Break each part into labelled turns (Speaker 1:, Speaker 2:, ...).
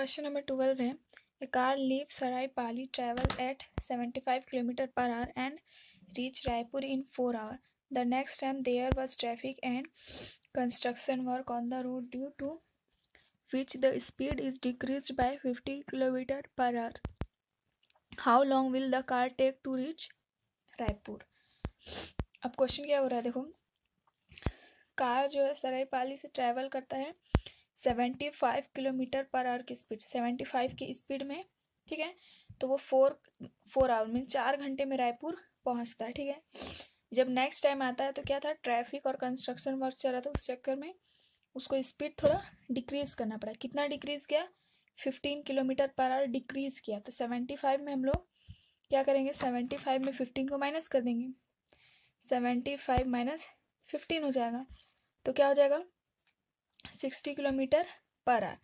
Speaker 1: question number twelve है a car leave Saraipali travel at seventy five kilometre per hour and reach Raipur in four hour the next time there was traffic and construction work on the road due to which the speed is decrease by fifty kilometer per hour how long will the car take to reach Raipur अब question क्या हो रहा है देखो car जो है सराई पाली से travel करता है seventy five kilometre per hour की स्पीड सेवेंटी फ़ाइव की स्पीड में ठीक है तो वो फोर फोर आवर मीन चार घंटे में रायपुर पहुंचता है ठीक है जब नेक्स्ट टाइम आता है तो क्या था ट्रैफिक और कंस्ट्रक्शन वर्क चल रहा था उस चक्कर में उसको स्पीड थोड़ा डिक्रीज करना पड़ा कितना डिक्रीज किया fifteen kilometre per hour decrease किया तो सेवेंटी फ़ाइव में हम लोग क्या करेंगे सेवेंटी फाइव में फिफ्टीन को माइनस कर देंगे सेवेंटी फाइव माइनस फिफ्टीन हो जाएगा तो क्या हो जाएगा sixty kilometre per hour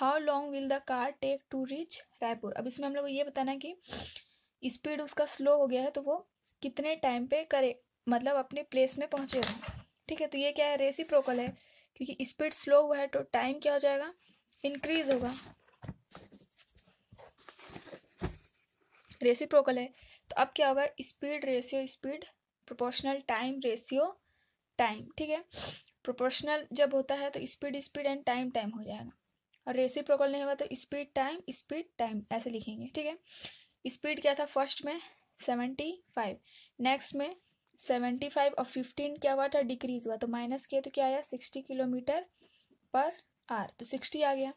Speaker 1: how long will the car take to reach Raipur अब इसमें हम लोग को ये बताना है कि स्पीड उसका स्लो हो गया है तो वो कितने टाइम पे करे मतलब अपने प्लेस में पहुँचेगा ठीक है तो ये क्या है रेसी प्रोकल है क्योंकि स्पीड स्लो हुआ है तो टाइम क्या हो जाएगा इंक्रीज होगा रेसी प्रोकल है तो अब क्या होगा speed ratio speed proportional time ratio time ठीक है प्रोपोर्शनल जब होता है तो speed speed and time time हो जाएगा और रेसी प्रोकॉल नहीं होगा तो स्पीड टाइम स्पीड टाइम ऐसे लिखेंगे ठीक है स्पीड क्या था फर्स्ट में सेवेंटी फाइव नेक्स्ट में सेवेंटी फाइव और फिफ्टीन क्या हुआ था डिक्रीज हुआ तो माइनस किया तो क्या आया सिक्सटी किलोमीटर पर आर तो सिक्सटी आ गया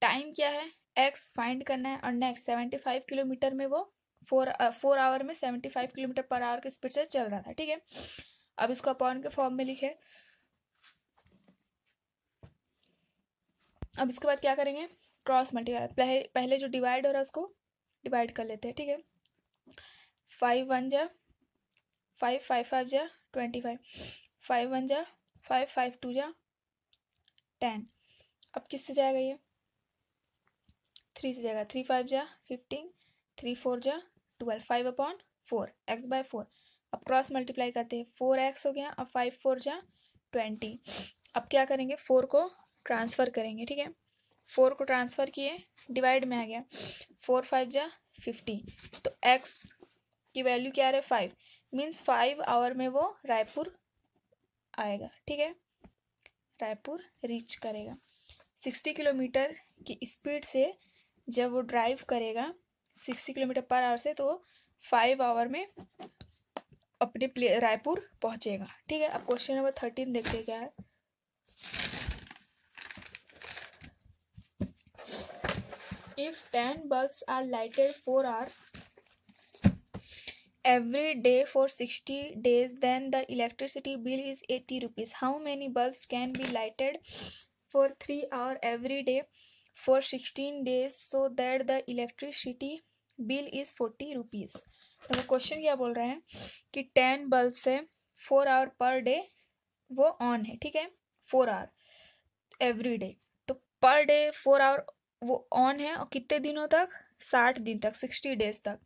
Speaker 1: टाइम क्या है एक्स फाइंड करना है और नेक्स्ट सेवेंटी फाइव किलोमीटर में वो फोर फोर आवर में seventy five kilometre per hour की स्पीड से चल रहा था ठीक है अब इसको अपॉन के फॉर्म में लिखे अब इसके बाद क्या करेंगे क्रॉस मल्टीप्लाई पहले, जो डिवाइड हो रहा है उसको डिवाइड कर लेते हैं ठीक है फाइव वन जा फाइव फाइव फाइव जा ट्वेंटी फाइव फाइव वन जा फाइव फाइव टू जा टेन अब किससे जाएगा ये थ्री से जाएगा थ्री फाइव जा फिफ्टीन थ्री फोर जा twelve five upon four X by four अब क्रॉस मल्टीप्लाई करते हैं फोर एक्स हो गया अब फाइव फोर जा ट्वेंटी अब क्या करेंगे फोर को ट्रांसफ़र करेंगे ठीक है फोर को ट्रांसफ़र किए डिवाइड में आ गया फोर फाइव जा फिफ्टी तो एक्स की वैल्यू क्या रहा है फाइव मीन्स फाइव आवर में वो रायपुर आएगा ठीक है रायपुर रीच करेगा सिक्सटी किलोमीटर की स्पीड से जब वो ड्राइव करेगा सिक्सटी किलोमीटर पर आवर से तो फाइव आवर में अपने प्ले रायपुर पहुंचेगा ठीक है अब क्वेश्चन नंबर थर्टीन देखते क्या है if 10 bulbs are lighted 4 hours every day for 60 days then the electricity bill is 80 rupees how many bulbs can be lighted for 3 hour every day for 16 days so that the electricity bill is 40 rupees तो वो question क्या बोल रहे हैं कि ten bulb से four hour per day वो on है ठीक है फोर आवर एवरी डे तो पर डे फोर आवर वो ऑन है और कितने दिनों तक साठ दिन तक सिक्सटी डेज तक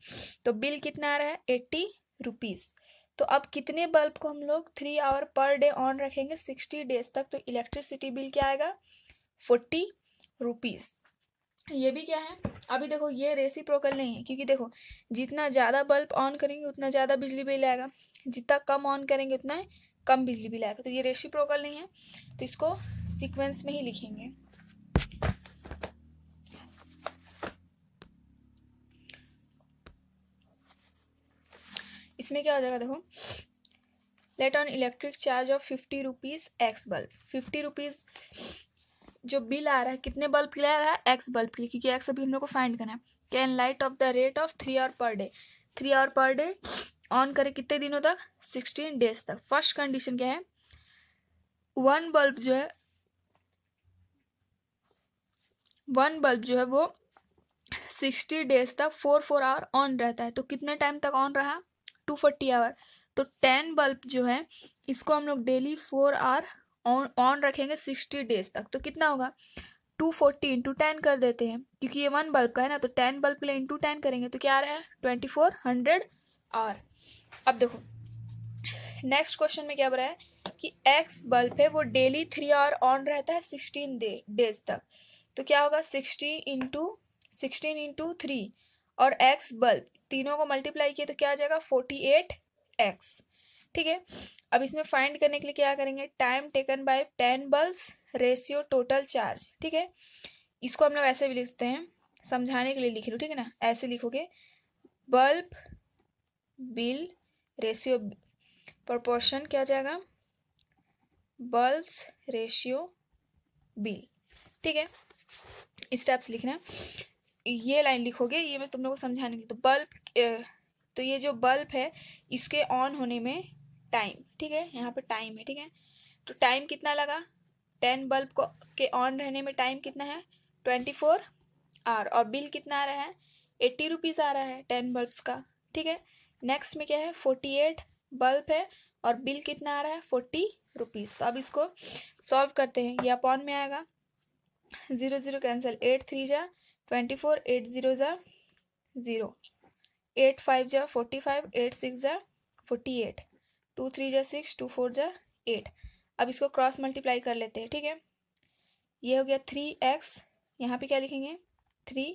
Speaker 1: तो बिल कितना आ रहा है एट्टी रुपीज़ तो अब कितने बल्ब को हम लोग three hour per day on रखेंगे सिक्सटी डेज तक तो इलेक्ट्रिसिटी बिल क्या आएगा फोर्टी रुपीज़ ये भी क्या है अभी देखो ये प्रोकल नहीं है क्योंकि देखो जितना ज़्यादा बल्ब ऑन करेंगे उतना ज़्यादा बिजली बिल आएगा जितना कम ऑन करेंगे उतना कम बिजली बिल आएगा तो ये प्रोकल नहीं है तो इसको सिक्वेंस में ही लिखेंगे इसमें क्या हो जाएगा देखो late on electric charge of fifty rupees X bulb fifty rupees जो बिल आ रहा है कितने बल्ब के लिए आ रहा है एक्स बल्ब के क्योंकि एक्स अभी हम लोग को फाइंड करना है can light of the rate of three hour per day three hour per day on करें कितने दिनों तक सिक्सटीन डेज तक फर्स्ट कंडीशन क्या है वन बल्ब जो है वन बल्ब जो है वो सिक्सटी डेज तक फोर फोर आवर ऑन रहता है तो कितने टाइम तक ऑन रहा टू फोर्टी आवर तो टेन बल्ब जो है इसको हम लोग daily four hour on on रखेंगे सिक्सटी डेज तक तो कितना होगा टू फोर्टी इंटू टेन कर देते हैं क्योंकि ये वन बल्ब का है ना तो टेन बल्ब के लिए इंटू टेन करेंगे तो क्या आ रहा है ट्वेंटी फोर हंड्रेड आवर अब देखो नेक्स्ट क्वेश्चन में क्या बोला है कि एक्स बल्ब है वो डेली थ्री आवर ऑन रहता है सिक्सटीन डेज तक तो क्या होगा sixty into sixteen into three और एक्स बल्ब तीनों को मल्टीप्लाई किए तो क्या आ जाएगा फोर्टी एट एक्स ठीक है अब इसमें फाइंड करने के लिए क्या करेंगे time taken by ten bulbs ratio total charge ठीक है इसको हम लोग ऐसे भी लिखते हैं समझाने के लिए लिख लो ठीक है ना ऐसे लिखोगे बल्ब बिल रेशियो प्रोपोर्शन क्या जाएगा बल्ब्स रेशियो बिल ठीक है स्टेप्स लिखना ये लाइन लिखोगे ये मैं तुम लोग को समझाने की तो बल्ब तो ये जो बल्ब है इसके ऑन होने में टाइम ठीक है यहाँ पर टाइम है ठीक है तो टाइम कितना लगा टेन बल्ब को के ऑन रहने में टाइम कितना है ट्वेंटी फोर आर और बिल कितना आ रहा है एट्टी रुपीज़ आ रहा है टेन बल्ब्स का ठीक है नेक्स्ट में क्या है फोर्टी एट बल्ब है और बिल कितना आ रहा है फोर्टी रुपीज़ तो अब इसको सॉल्व करते हैं ये अपॉन में आएगा zero zero cancel eight three जा ट्वेंटी फोर एट ज़ीरो ज़ा ज़ीरो एट फाइव जा फोर्टी फाइव एट सिक्स जा फोर्टी एट टू थ्री जा सिक्स टू फोर जा एट अब इसको क्रॉस मल्टीप्लाई कर लेते हैं ठीक है ये हो गया थ्री एक्स यहाँ पे क्या लिखेंगे थ्री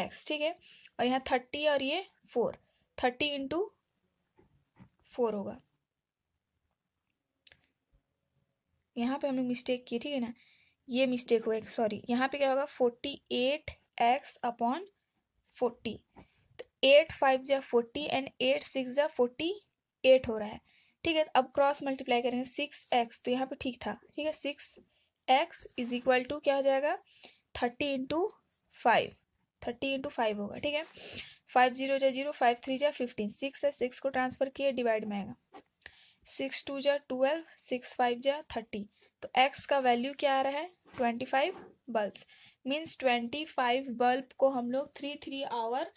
Speaker 1: एक्स ठीक है और यहाँ थर्टी और ये फोर थर्टी इंटू फोर होगा यहाँ पे हम लोग मिस्टेक की ठीक है ना ये मिस्टेक हुआ सॉरी यहाँ पे क्या होगा forty eight X upon forty तो एट फाइव जै फोर्टी एंड एट सिक्स जै फोर्टी एट हो रहा है ठीक है अब क्रॉस मल्टीप्लाई करेंगे सिक्स एक्स तो यहाँ पे ठीक था ठीक है six X is equal to क्या हो जाएगा thirty into five thirty into five होगा ठीक है फाइव जीरो जै जीरो फाइव थ्री जै फिफ्टीन सिक्स है सिक्स को ट्रांसफर किए डिवाइड में आएगा सिक्स टू जै ट्वेल्व सिक्स फाइव जै थर्टी तो एक्स का वैल्यू क्या आ रहा है twenty five bulb means twenty five bulb को हम लोग three three hour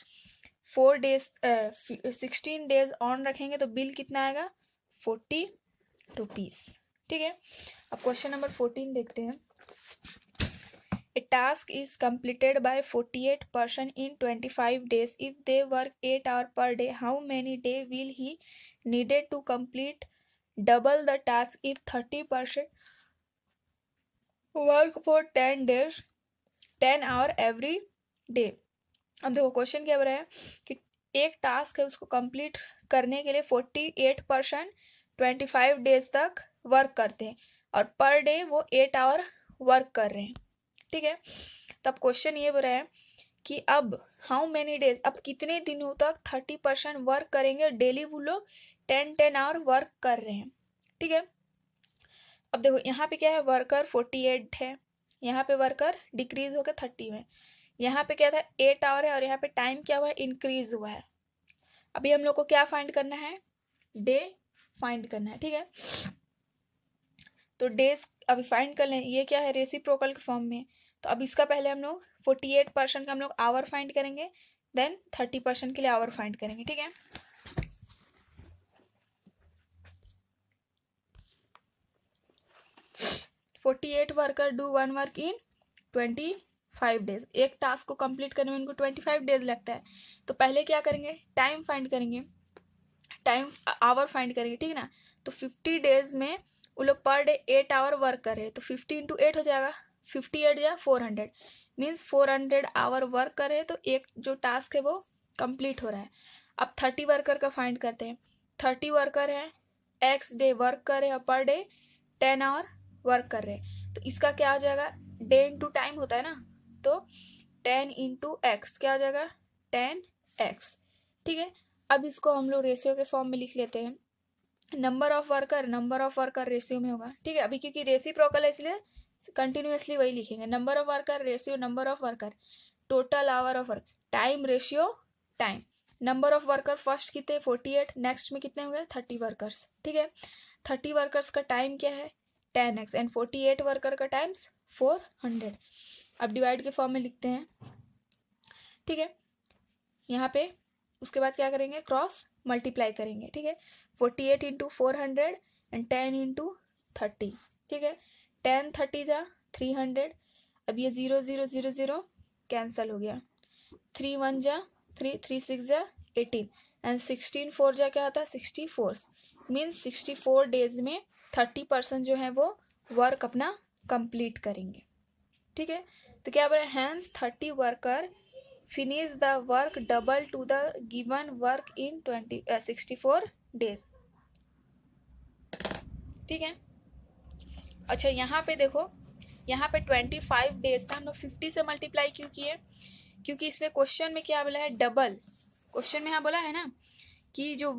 Speaker 1: for days sixteen days on रखेंगे तो बिल कितना आएगा फोर्टी रुपीस ठीक है अब क्वेश्चन नंबर फोर्टीन देखते हैं a task is completed by forty eight person in twenty five days if they work eight hour per day how many day will he needed to complete double the task if thirty percent work for ten days ten hour every day अब देखो question क्या बोला है कि एक task है उसको complete करने के लिए forty eight percent twenty five days तक वर्क करते हैं और पर डे वो एट आवर वर्क कर रहे हैं ठीक है तब क्वेश्चन ये बोला है कि अब हाउ मेनी डेज अब कितने दिनों तक थर्टी परसेंट वर्क करेंगे डेली वो लोग टेन टेन आवर वर्क कर रहे हैं ठीक है अब देखो यहाँ पे क्या है वर्कर फोर्टी एट है यहाँ पे वर्कर डिक्रीज होकर थर्टी में यहाँ पे क्या था एट आवर है और यहाँ पे टाइम क्या हुआ है इंक्रीज हुआ है अभी हम लोग को क्या फाइंड करना है डे फाइंड करना है ठीक है तो डेज अभी फाइंड कर लें ये क्या है रेसिप्रोकल के फॉर्म में तो अब इसका पहले हम लोग फोर्टी एट परसेंट का हम लोग आवर फाइंड करेंगे देन थर्टी परसेंट के लिए आवर फाइंड करेंगे ठीक है forty eight worker do one work in twenty five days एक टास्क को कंप्लीट करने में उनको ट्वेंटी फाइव डेज लगता है तो पहले क्या करेंगे टाइम फाइंड करेंगे टाइम आवर फाइंड करेंगे ठीक है ना तो फिफ्टी डेज में वो लोग per day at our work कर रहे हैं तो फिफ्टी इंटू एट हो जाएगा फिफ्टी एट या four hundred means four hundred hour work कर रहे हैं तो एक जो टास्क है वो कंप्लीट हो रहा है अब थर्टी वर्कर का फाइंड करते हैं थर्टी वर्कर हैं एक्स डे वर्क कर रहे हैं per day ten hour work कर रहे हैं तो इसका क्या हो जाएगा डे इंटू टाइम होता है ना तो टेन इंटू एक्स क्या हो जाएगा टेन एक्स ठीक है अब इसको हम लोग रेशियो के फॉर्म में लिख लेते हैं number of worker number of worker ratio में होगा ठीक है अभी क्योंकि रेसी प्रोकल है इसलिए कंटिन्यूसली वही लिखेंगे number of worker ratio number of worker total hour of work time ratio time number of worker first कितने फोर्टी एट नेक्स्ट में कितने होंगे थर्टी वर्कर्स ठीक है थर्टी वर्कर्स का टाइम क्या है ten X and forty eight worker का टाइम्स फोर हंड्रेड अब डिवाइड के फॉर्म में लिखते हैं ठीक है यहाँ पे उसके बाद क्या करेंगे क्रॉस मल्टीप्लाई करेंगे ठीक है forty eight into four hundred and ten into thirty ठीक है टेन थर्टी जा थ्री हंड्रेड अब ये zero zero zero zero cancel हो गया थ्री वन जा थ्री थ्री सिक्स जा एटीन एंड सिक्सटीन फोर जा क्या होता है sixty four means sixty four days में थर्टी परसेंट जो है वो वर्क अपना कंप्लीट करेंगे ठीक है तो क्या बोल रहे हैंस thirty worker finish the work double to the given work in twenty sixty four days ठीक है अच्छा यहाँ पे देखो यहाँ पे ट्वेंटी फाइव डेज था हम लोग फिफ्टी से मल्टीप्लाई क्यों किए क्योंकि इसमें क्वेश्चन में क्या बोला है डबल क्वेश्चन में यहाँ बोला है ना कि जो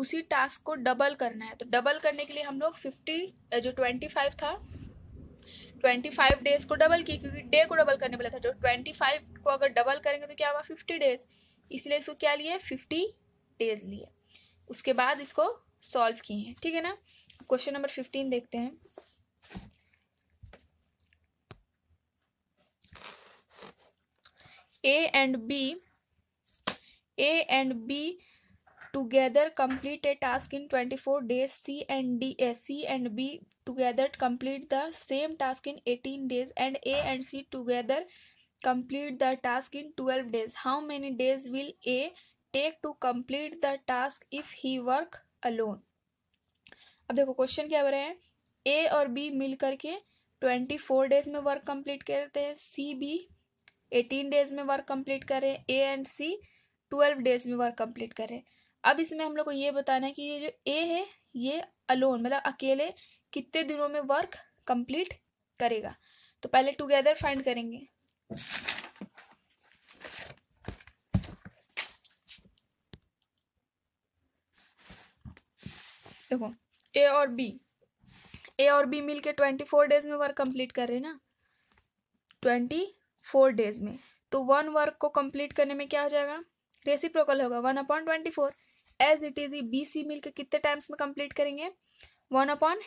Speaker 1: उसी टास्क को डबल करना है तो डबल करने के लिए हम लोग फिफ्टी जो ट्वेंटी फाइव था ट्वेंटी फाइव डेज को डबल की क्योंकि डे को डबल करने वाला था तो ट्वेंटी फाइव को अगर डबल करेंगे तो क्या होगा फिफ्टी डेज इसलिए इसको क्या लिए फिफ्टी डेज लिए उसके बाद इसको सॉल्व किए हैं ठीक है ना क्वेश्चन नंबर फिफ्टीन देखते हैं A and B A and B together complete a task in twenty four days C and D A C and B together complete the same task in eighteen days and A and C together complete the task in twelve days how many days will A take to complete the task if he work alone अब देखो question क्या बोल रहे हैं ए और B मिल करके twenty four days में वर्क कम्प्लीट करते हैं सी बी एटीन डेज में वर्क कम्प्लीट करें A and C twelve days में वर्क कम्प्लीट करें अब इसमें हम लोग को ये बताना है कि ये जो ए है ये अलोन मतलब अकेले कितने दिनों में वर्क कंप्लीट करेगा तो पहले टुगेदर फाइंड करेंगे देखो ए और बी ए और बी मिलके ट्वेंटी फोर डेज में वर्क कंप्लीट कर रहे हैं ना ट्वेंटी फोर डेज में तो वन वर्क को कंप्लीट करने में क्या हो जाएगा रेसिप्रोकल होगा one upon twenty four as it is ये बी सी मिल के कितने टाइम्स में कंप्लीट करेंगे one upon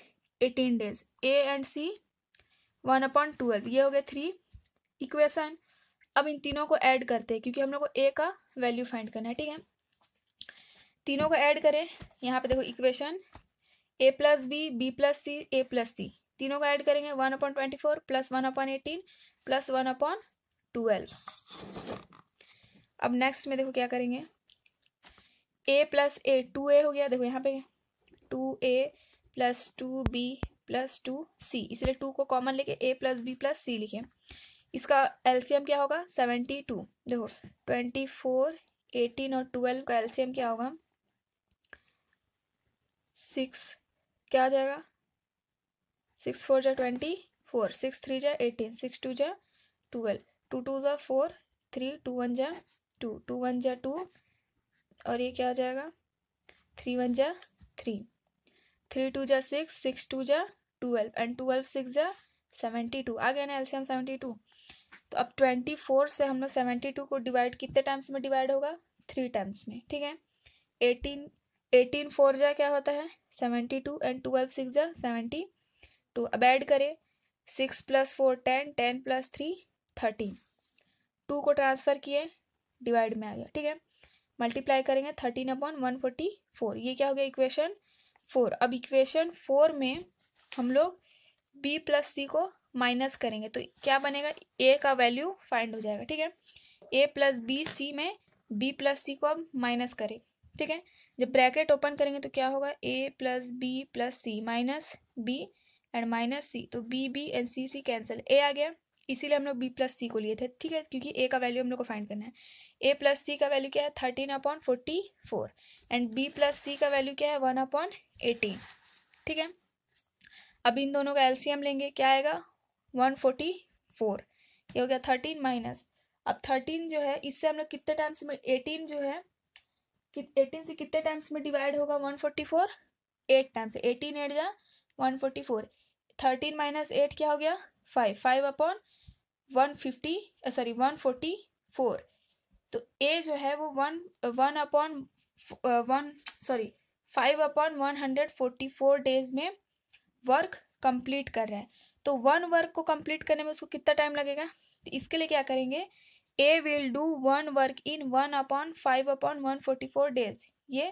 Speaker 1: eighteen days A and C one upon twelve ये हो गए थ्री इक्वेशन अब इन तीनों को ऐड करते हैं क्योंकि हम लोग को ए का वैल्यू फाइंड करना है ठीक है तीनों को ऐड करें यहाँ पे देखो equation A plus B B plus C A plus C तीनों को ऐड करेंगे one upon twenty four plus one upon eighteen plus one upon twelve अब नेक्स्ट में देखो क्या करेंगे ए प्लस ए टू ए हो गया देखो यहाँ पे two A plus two B plus two C इसलिए टू को कॉमन लेके A plus B plus C लिखे इसका एलसीएम क्या होगा सेवेंटी टू देखो ट्वेंटी फोर एटीन और ट्वेल्व का एलसीएम क्या होगा सिक्स क्या आ जाएगा सिक्स फोर जा ट्वेंटी फोर सिक्स थ्री जा एटीन सिक्स टू जा ट्वेल्व टू टू जा फोर थ्री टू वन जा टू टू वन जा टू और ये क्या हो जाएगा थ्री वन जा थ्री थ्री टू जा सिक्स सिक्स टू जा ट्वेल्व एंड ट्वेल्व सिक्स जा सेवेंटी टू आ गया ना एलसीएम सेवेंटी टू तो अब ट्वेंटी फोर से हम लोग सेवेंटी टू को डिवाइड कितने टाइम्स में डिवाइड होगा थ्री टाइम्स में ठीक है एटीन एटीन फोर जा क्या होता है seventy two and twelve six जा सेवेंटी टू अब ऐड करें six plus four ten ten plus three thirteen two को ट्रांसफ़र किए डिवाइड में आ गया ठीक है मल्टीप्लाई करेंगे thirteen upon one forty four ये क्या हो गया इक्वेशन फोर अब इक्वेशन फोर में हम लोग बी प्लस सी को माइनस करेंगे तो क्या बनेगा ए का वैल्यू फाइंड हो जाएगा ठीक है ए प्लस बी सी में बी प्लस सी को अब माइनस करें ठीक है जब ब्रैकेट ओपन करेंगे तो क्या होगा A plus B plus C minus B and minus C तो B B and C C cancel A आ गया इसीलिए हम लोग बी प्लस सी को लिए थे ठीक है क्योंकि ए का वैल्यू हम लोग को फाइंड करना है ए प्लस सी का वैल्यू क्या है thirteen upon forty four and B plus C का वैल्यू क्या है वन अपॉन एटीन ठीक है अब इन दोनों का एलसीएम लेंगे क्या आएगा वन फोर्टी फोर ये हो गया थर्टीन माइनस अब थर्टीन जो है इससे हम लोग कितने टाइम्स में एटीन जो है एटीन से कितने टाइम्स में डिवाइड होगा one forty four eight times eighteen eight जा one forty four thirteen minus eight क्या हो गया five five upon one fifty sorry one forty four तो ए जो है वो one one upon one sorry five upon one hundred forty four days में work complete कर रहे हैं तो वन वर्क को कंप्लीट करने में उसको कितना टाइम लगेगा तो इसके लिए क्या करेंगे A will do one work in one upon five upon one forty four days ये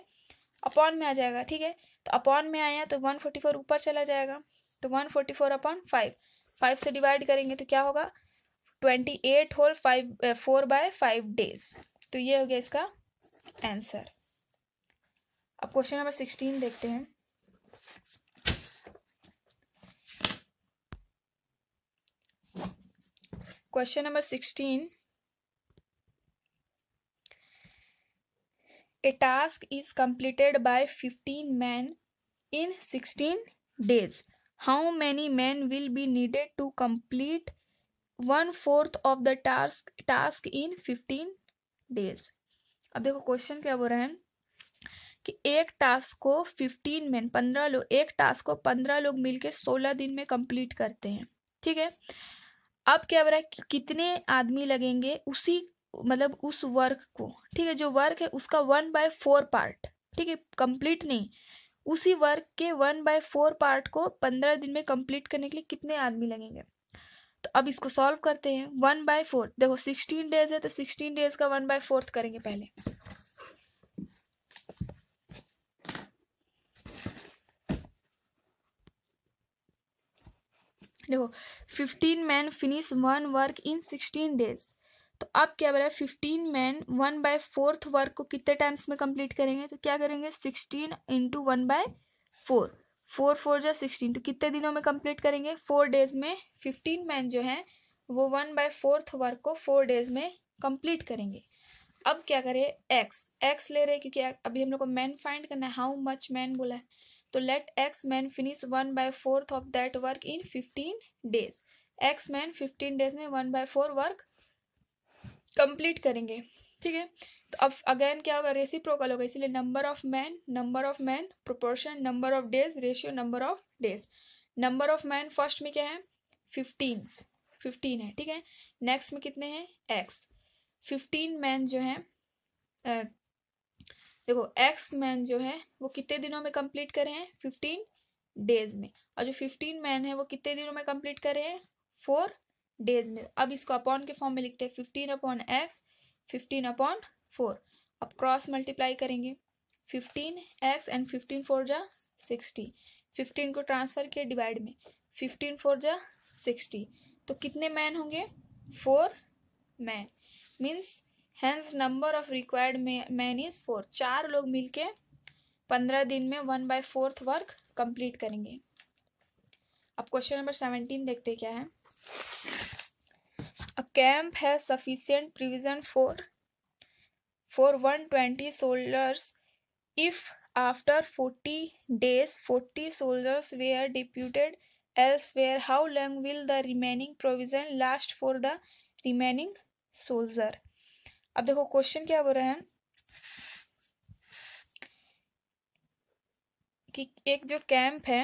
Speaker 1: अपॉन में आ जाएगा ठीक है तो अपॉन में आया तो वन फोर्टी फोर ऊपर चला जाएगा तो one forty four upon five five से डिवाइड करेंगे तो क्या होगा twenty eight whole five four by five days तो ये हो गया इसका आंसर अब क्वेश्चन नंबर सिक्सटीन देखते हैं question number sixteen a task is completed by fifteen man in sixteen days how many man will be needed to complete one fourth of the task task in fifteen days अब देखो question क्या बोल रहे हैं कि एक टास्क को फिफ्टीन में पंद्रह लोग एक टास्क को पंद्रह लोग मिलके सोलह दिन में कंप्लीट करते हैं ठीक है अब क्या बोल रहा है कि कितने आदमी लगेंगे उसी मतलब उस वर्क को ठीक है जो वर्क है उसका वन बाय फोर पार्ट ठीक है कंप्लीट नहीं उसी वर्क के वन बाय फोर पार्ट को पंद्रह दिन में कंप्लीट करने के लिए कितने आदमी लगेंगे तो अब इसको सॉल्व करते हैं वन बाय फोर्थ देखो सिक्सटीन डेज है तो सिक्सटीन डेज का वन बाय फोर्थ करेंगे पहले देखो fifteen man finish one work in sixteen days तो अब क्या बोला fifteen man one by fourth work को कितने टाइम्स में कंप्लीट करेंगे तो क्या करेंगे sixteen into one by four four four जो सिक्सटीन तो कितने दिनों में कंप्लीट करेंगे फोर डेज में फिफ्टीन मैन जो हैं वो वन बाय फोर्थ वर्क को फोर डेज में कंप्लीट करेंगे अब क्या करें एक्स एक्स ले रहे क्योंकि अभी हम लोग को मैन फाइंड करना है हाउ मच मैन बोला है तो let X man finish one by fourth of that work in fifteen days X man fifteen days में one by four work complete करेंगे ठीक है तो अब अगेन क्या होगा रेसिप्रोकल होगा इसीलिए number of man number of man proportion number of days ratio number of days number of man first में क्या है फिफ्टीन फिफ्टीन है ठीक है नेक्स्ट में कितने हैं एक्स फिफ्टीन मैन जो है आ, देखो एक्स मैन जो है वो कितने दिनों में कंप्लीट करे हैं फिफ्टीन डेज में और जो फिफ्टीन मैन है वो कितने दिनों में कंप्लीट करे हैं फोर डेज में अब इसको अपॉन के फॉर्म में लिखते हैं fifteen upon X fifteen upon four अब क्रॉस मल्टीप्लाई करेंगे fifteen X and fifteen four जा सिक्सटी फिफ्टीन को ट्रांसफ़र किया डिवाइड में फिफ्टीन फोर जा सिक्सटी तो कितने मैन होंगे four man means hence number of required man is four चार लोग मिलके पंद्रह दिन में one by fourth work complete करेंगे अब क्वेश्चन नंबर सेवेंटीन देखते क्या है कैंप है sufficient provision for for one twenty soldiers if after forty days forty soldiers we are deputed elsewhere how long will the remaining provision last for the remaining soldier अब देखो question क्या बोल रहे हैं कि एक जो कैंप है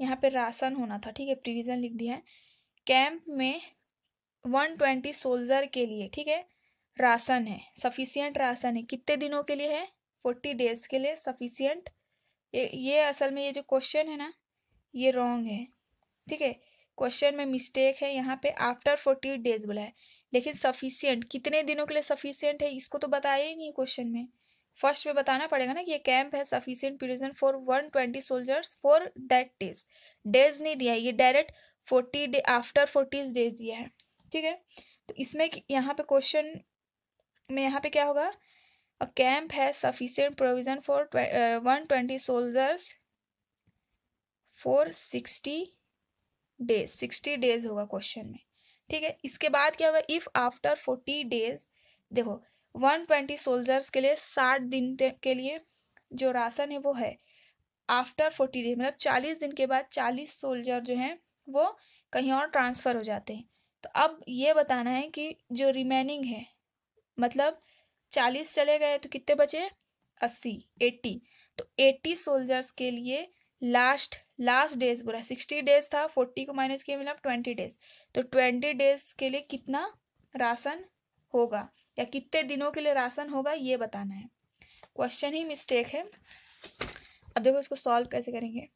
Speaker 1: यहाँ पे राशन होना था ठीक है प्रिविज़न लिख दिया है कैंप में वन ट्वेंटी सोल्जर के लिए ठीक है राशन है सफिशियंट राशन है कितने दिनों के लिए है फोर्टी डेज के लिए सफिशियंट ये असल में ये जो क्वेश्चन है ना ये रॉन्ग है ठीक है क्वेश्चन में मिस्टेक है यहाँ पे आफ्टर फोर्टी डेज बोला है लेकिन सफिशियंट कितने दिनों के लिए सफिशियंट है इसको तो बताया ही नहीं क्वेश्चन में फर्स्ट में बताना पड़ेगा ना कि ये कैंप है sufficient provision for one twenty soldiers for that days days नहीं दिया है ये direct forty day after forties days दिया है ठीक है तो इसमें यहाँ पे क्वेश्चन में यहाँ पे क्या होगा अ कैंप है sufficient provision for one twenty soldiers for sixty days sixty days होगा क्वेश्चन में ठीक है इसके बाद क्या होगा इफ आफ्टर फोर्टी डेज देखो वन ट्वेंटी सोल्जर्स के लिए साठ दिन के लिए जो राशन है वो है आफ्टर फोर्टी डेज मतलब चालीस दिन के बाद चालीस सोल्जर जो हैं वो कहीं और ट्रांसफ़र हो जाते हैं तो अब ये बताना है कि जो रिमेनिंग है मतलब चालीस चले गए तो कितने बचे अस्सी एट्टी तो एट्टी सोल्जर्स के लिए लास्ट लास्ट डेज बुरा सिक्सटी डेज था फोर्टी को माइनस किया मतलब ट्वेंटी डेज तो ट्वेंटी डेज के लिए कितना राशन होगा या कितने दिनों के लिए राशन होगा ये बताना है क्वेश्चन ही मिस्टेक है अब देखो इसको सॉल्व कैसे करेंगे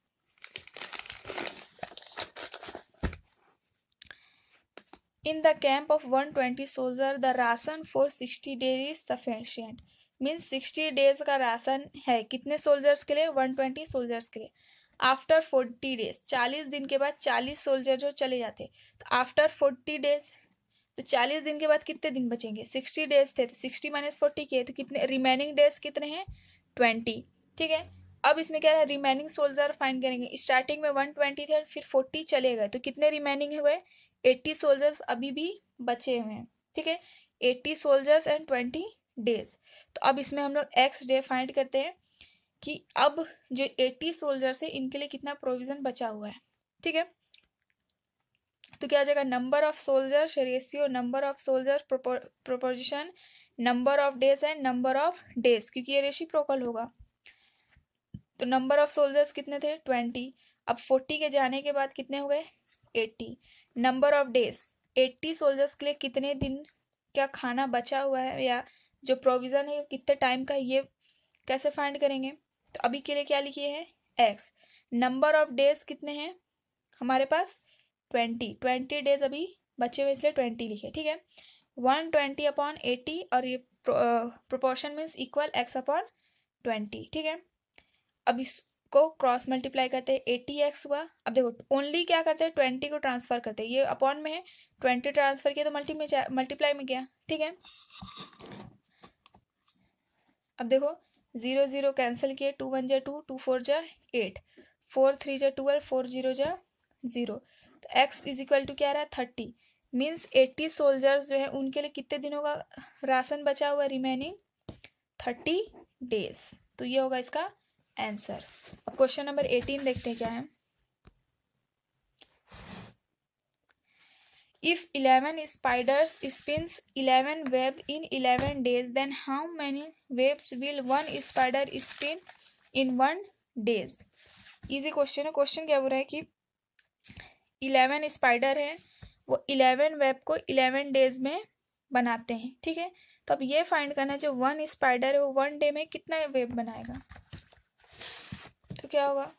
Speaker 1: in the camp of one twenty soldier the ration for sixty days is sufficient means sixty days का राशन है कितने सोल्जर्स के लिए वन ट्वेंटी सोल्जर्स के लिए आफ्टर फोर्टी डेज चालीस दिन के बाद चालीस सोल्जर जो चले जाते तो आफ्टर फोर्टी डेज तो चालीस दिन के बाद कितने दिन बचेंगे सिक्सटी डेज थे तो सिक्सटी माइनस फोर्टी के तो कितने रिमेनिंग डेज कितने हैं ट्वेंटी ठीक है अब इसमें क्या है रिमेनिंग सोल्जर फाइंड करेंगे स्टार्टिंग में वन ट्वेंटी थे फिर फोर्टी चले गए तो कितने रिमेनिंग हुए एट्टी सोल्जर्स अभी भी बचे हुए हैं ठीक है eighty soldiers and twenty days तो अब इसमें हम लोग एक्स डे फाइंड करते हैं कि अब जो एट्टी सोल्जर्स है इनके लिए कितना प्रोविजन बचा हुआ है ठीक है तो क्या आ जाएगा number of soldiers ratio number of soldier proposition number of days and number of days क्योंकि ये रेशी प्रोकल होगा तो नंबर ऑफ सोल्जर्स कितने थे ट्वेंटी अब फोर्टी के जाने के बाद कितने हो गए eighty number of days eighty soldiers के लिए कितने दिन क्या खाना बचा हुआ है या जो प्रोविज़न है कितने टाइम का ये कैसे फाइंड करेंगे तो अभी के लिए क्या लिखिए है एक्स नंबर ऑफ डेज कितने हैं हमारे पास ट्वेंटी ट्वेंटी डेज अभी बचे हुए इसलिए ट्वेंटी लिखे ठीक है वन ट्वेंटी अपॉन एटी और ये proportion means equal X upon twenty ठीक है अब इसको क्रॉस मल्टीप्लाई करते हैं एटी एक्स हुआ अब देखो ओनली क्या करते हैं ट्वेंटी को ट्रांसफर करते हैं ये अपॉन में है ट्वेंटी ट्रांसफर किया तो मल्टी में मल्टीप्लाई में गया ठीक है अब देखो जीरो जीरो कैंसिल किए टू वन जा टू टू फोर जा एट फोर थ्री जा ट्वेल्व फोर जीरो जा जीरो तो एक्स इज इक्वल टू क्या रहा है थर्टी मीन्स एट्टी सोल्जर्स जो है उनके लिए कितने दिनों का राशन बचा हुआ रिमेनिंग थर्टी डेज तो ये होगा इसका आंसर अब क्वेश्चन नंबर एटीन देखते हैं क्या है if eleven spiders spins eleven web in eleven days then how many webs will one spider spin in one days easy question है क्वेश्चन क्या बोल रहा है कि इलेवन स्पाइडर हैं वो इलेवन वेब को इलेवन डेज में बनाते हैं ठीक है तो अब ये फाइंड करना है जो वन स्पाइडर है वो वन डे में कितना वेब बनाएगा तो क्या होगा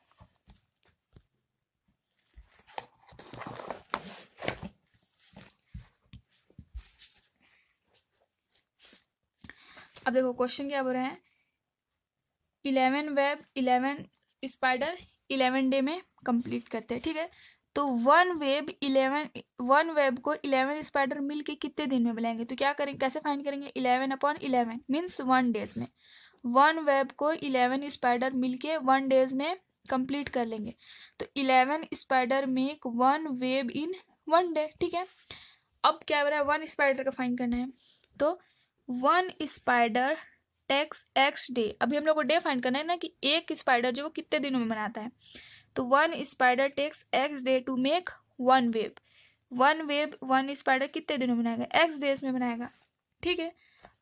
Speaker 1: अब देखो क्वेश्चन क्या बोल रहे हैं eleven web eleven spider eleven day में कंप्लीट करते हैं ठीक है तो one web eleven one web को इलेवन स्पाइडर मिल के कितने दिन में बनाएंगे तो क्या करेंगे कैसे फाइंड करेंगे eleven upon eleven means one days में वन वेब को इलेवन स्पाइडर मिल के वन डेज में कंप्लीट कर लेंगे तो eleven spider make one web in one day ठीक है अब क्या हो रहा है वन स्पाइडर का फाइंड करना है तो one spider takes X day अभी हम लोग को डे फाइंड करना है ना कि एक स्पाइडर जो वो कितने दिनों में बनाता है तो one spider takes X day to make one web one web one spider कितने दिनों में बनाएगा एक्स डेज में बनाएगा ठीक है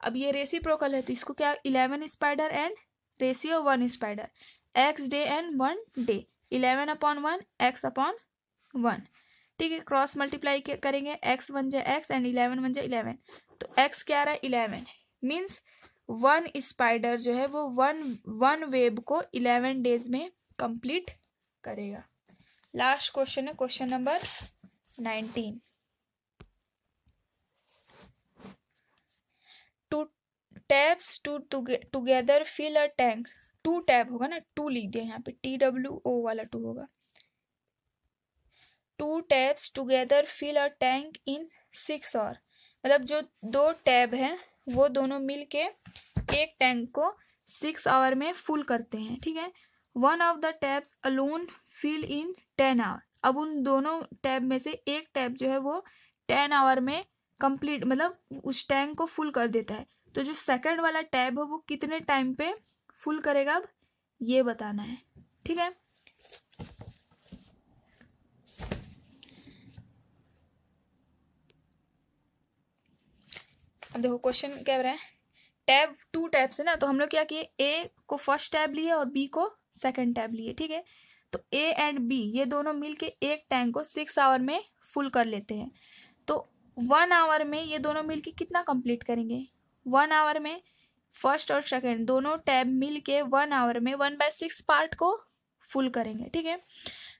Speaker 1: अब ये रेसी प्रोकल है तो इसको क्या eleven spider and ratio one spider X day and one day eleven upon one X upon one ठीक है क्रॉस मल्टीप्लाई करेंगे एक्स वन जाए एक्स एंड इलेवन वन जाए इलेवन तो एक्स क्या रहा है इलेवन मीन्स वन स्पाइडर जो है वो वन वन वेब को इलेवन डेज में कंप्लीट करेगा लास्ट क्वेश्चन है question number nineteen two taps two together fill a tank two tap होगा ना टू लिख दिया यहाँ पे टी डब्ल्यू ओ वाला टू होगा two taps together fill a tank in six और मतलब जो दो टैब हैं वो दोनों मिल के एक टैंक को सिक्स आवर में फुल करते हैं ठीक है one of the taps alone fill in ten hour अब उन दोनों टैब में से एक टैब जो है वो टेन आवर में कंप्लीट मतलब उस टैंक को फुल कर देता है तो जो सेकंड वाला टैब है वो कितने टाइम पे फुल करेगा अब ये बताना है ठीक है अब देखो क्वेश्चन क्या रहा है टैब टू टैब्स है ना तो हम लोग क्या किए ए को फर्स्ट टैब लिए और बी को सेकेंड टैब लिए ठीक है तो ए एंड बी ये दोनों मिलके एक टैंक को सिक्स आवर में फुल कर लेते हैं तो वन आवर में ये दोनों मिलके कितना कंप्लीट करेंगे वन आवर में फर्स्ट और सेकेंड दोनों टैब मिल के वन आवर में वन बाय सिक्स पार्ट को फुल करेंगे ठीक है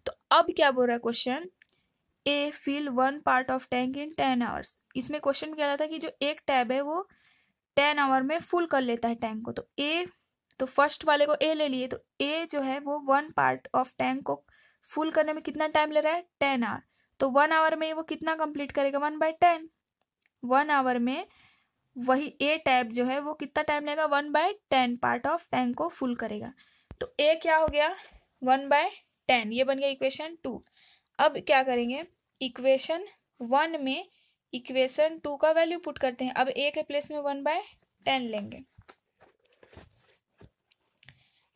Speaker 1: तो अब क्या बोल रहा है question A fill one part of tank in ten hours इसमें क्वेश्चन क्या था कि जो एक टैब है वो टेन आवर में फुल कर लेता है टैंक को तो ए तो फर्स्ट वाले को ए ले लिए तो ए जो है वो वन पार्ट ऑफ टैंक को फुल करने में कितना टाइम ले रहा है टेन आवर तो वन आवर में वो कितना कंप्लीट करेगा one by ten one hour में वही ए टैप जो है वो कितना टाइम लेगा one by ten part of tank को फुल करेगा तो ए क्या हो गया वन बाय टेन ये बन गया इक्वेशन टू अब क्या करेंगे इक्वेशन वन में इक्वेशन टू का वैल्यू पुट करते हैं अब ए के प्लेस में वन बाय टेन लेंगे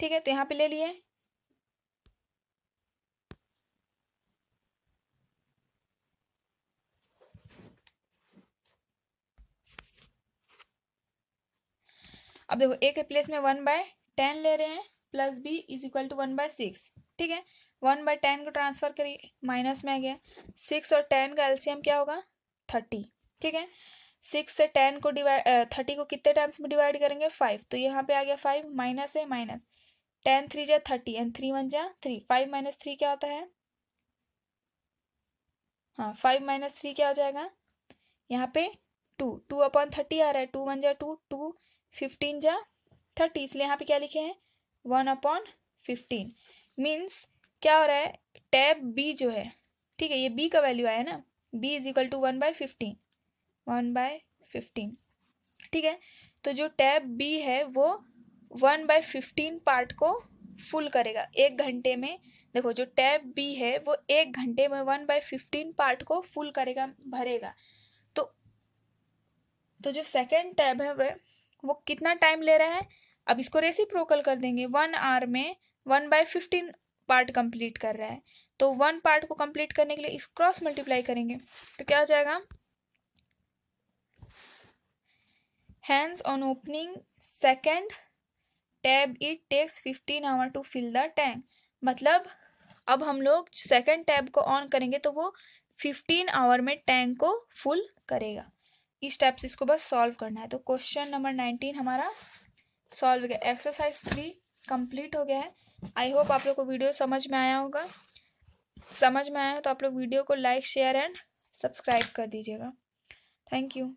Speaker 1: ठीक है तो यहाँ पे ले लिए अब देखो ए के प्लेस में वन बाय टेन ले रहे हैं plus B is equal to one by six ठीक है वन बाय टेन को ट्रांसफर करिए माइनस में आ गया सिक्स और टेन का एलसीएम क्या होगा थर्टी ठीक है सिक्स से टेन को डिवाइड थर्टी को कितने टाइम्स में डिवाइड करेंगे फाइव तो यहाँ पे आ गया फाइव माइनस है माइनस टेन थ्री जा थर्टी एंड थ्री वन जा थ्री फाइव माइनस थ्री क्या होता है हाँ फाइव माइनस थ्री क्या हो जाएगा यहाँ पे टू टू अपॉन थर्टी आ रहा है टू वन जा टू टू फिफ्टीन जा थर्टी इसलिए यहाँ पे क्या लिखे हैं वन अपॉन फिफ्टीन मीन्स क्या हो रहा है टैब बी जो है ठीक है ये बी का वैल्यू आया ना B is equal to one by fifteen one by fifteen ठीक है तो जो टैब बी है वो वन बाई फिफ्टीन पार्ट को फुल करेगा एक घंटे में देखो जो टैब बी है वो एक घंटे में वन बाई फिफ्टीन पार्ट को फुल करेगा भरेगा तो तो जो सेकेंड टैब है वह वो कितना टाइम ले रहा है अब इसको रेसी प्रोकल कर देंगे वन आवर में one by fifteen part complete कर रहा है तो वन पार्ट को कंप्लीट करने के लिए इस क्रॉस मल्टीप्लाई करेंगे तो क्या हो जाएगा hence on opening second tap it takes fifteen hour to fill the tank मतलब अब हम लोग सेकेंड टैब को ऑन करेंगे तो वो फिफ्टीन आवर में टैंक को फुल करेगा इस टाइप से इसको बस सॉल्व करना है तो क्वेश्चन नंबर नाइनटीन हमारा सॉल्व हो गया एक्सरसाइज थ्री कंप्लीट हो गया है आई होप आप लोग को वीडियो समझ में आया होगा समझ में आया हो तो आप लोग वीडियो को लाइक शेयर एंड सब्सक्राइब कर दीजिएगा थैंक यू